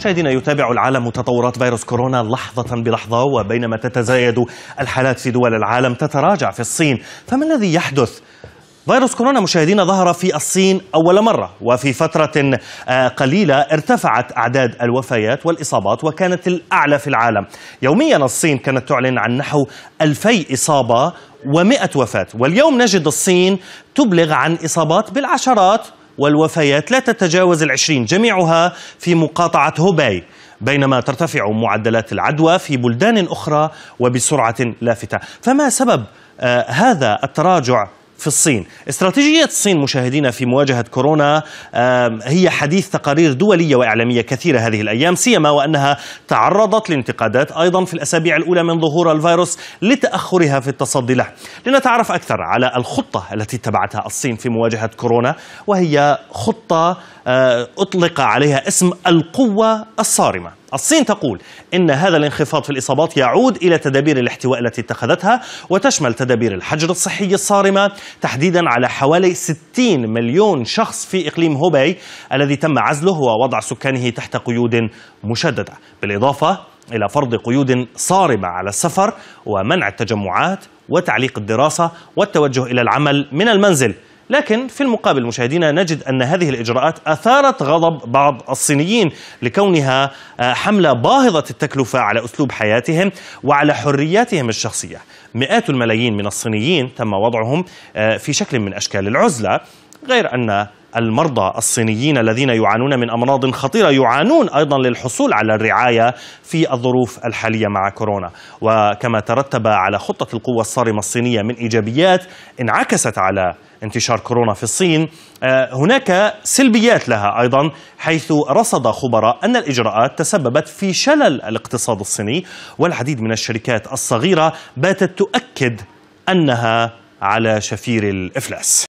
مشاهدينا يتابع العالم تطورات فيروس كورونا لحظة بلحظة وبينما تتزايد الحالات في دول العالم تتراجع في الصين فما الذي يحدث؟ فيروس كورونا مشاهدينا ظهر في الصين أول مرة وفي فترة آه، قليلة ارتفعت أعداد الوفيات والإصابات وكانت الأعلى في العالم يوميا الصين كانت تعلن عن نحو ألفي إصابة ومئة وفاة واليوم نجد الصين تبلغ عن إصابات بالعشرات والوفيات لا تتجاوز العشرين جميعها في مقاطعة هوباي بينما ترتفع معدلات العدوى في بلدان أخرى وبسرعة لافتة فما سبب آه، هذا التراجع في الصين استراتيجية الصين مشاهدينا في مواجهة كورونا هي حديث تقارير دولية وإعلامية كثيرة هذه الأيام سيما وأنها تعرضت لانتقادات أيضا في الأسابيع الأولى من ظهور الفيروس لتأخرها في التصدي له لنتعرف أكثر على الخطة التي اتبعتها الصين في مواجهة كورونا وهي خطة آه، أطلق عليها اسم القوة الصارمة الصين تقول إن هذا الانخفاض في الإصابات يعود إلى تدابير الاحتواء التي اتخذتها وتشمل تدابير الحجر الصحي الصارمة تحديدا على حوالي 60 مليون شخص في إقليم هوباي الذي تم عزله ووضع سكانه تحت قيود مشددة بالإضافة إلى فرض قيود صارمة على السفر ومنع التجمعات وتعليق الدراسة والتوجه إلى العمل من المنزل لكن في المقابل مشاهدينا نجد أن هذه الإجراءات أثارت غضب بعض الصينيين لكونها آه، حملة باهظة التكلفة على أسلوب حياتهم وعلى حرياتهم الشخصية مئات الملايين من الصينيين تم وضعهم آه، في شكل من أشكال العزلة غير أن المرضى الصينيين الذين يعانون من امراض خطيره يعانون ايضا للحصول على الرعايه في الظروف الحاليه مع كورونا وكما ترتب على خطه القوه الصارمه الصينيه من ايجابيات انعكست على انتشار كورونا في الصين آه، هناك سلبيات لها ايضا حيث رصد خبراء ان الاجراءات تسببت في شلل الاقتصاد الصيني والعديد من الشركات الصغيره باتت تؤكد انها على شفير الافلاس